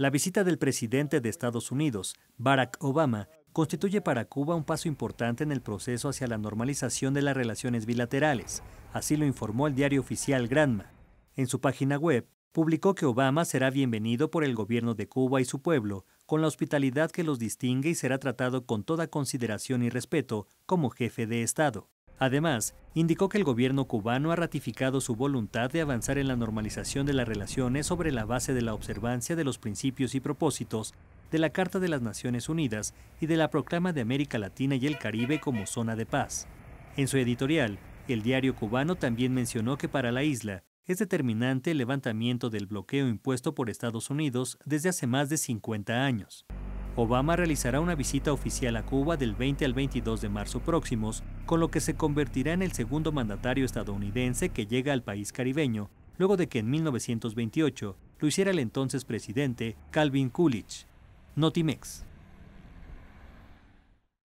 La visita del presidente de Estados Unidos, Barack Obama, constituye para Cuba un paso importante en el proceso hacia la normalización de las relaciones bilaterales, así lo informó el diario oficial Granma. En su página web, publicó que Obama será bienvenido por el gobierno de Cuba y su pueblo, con la hospitalidad que los distingue y será tratado con toda consideración y respeto como jefe de Estado. Además, indicó que el gobierno cubano ha ratificado su voluntad de avanzar en la normalización de las relaciones sobre la base de la observancia de los principios y propósitos de la Carta de las Naciones Unidas y de la Proclama de América Latina y el Caribe como zona de paz. En su editorial, el diario cubano también mencionó que para la isla es determinante el levantamiento del bloqueo impuesto por Estados Unidos desde hace más de 50 años. Obama realizará una visita oficial a Cuba del 20 al 22 de marzo próximos, con lo que se convertirá en el segundo mandatario estadounidense que llega al país caribeño, luego de que en 1928 lo hiciera el entonces presidente Calvin Coolidge. Notimex.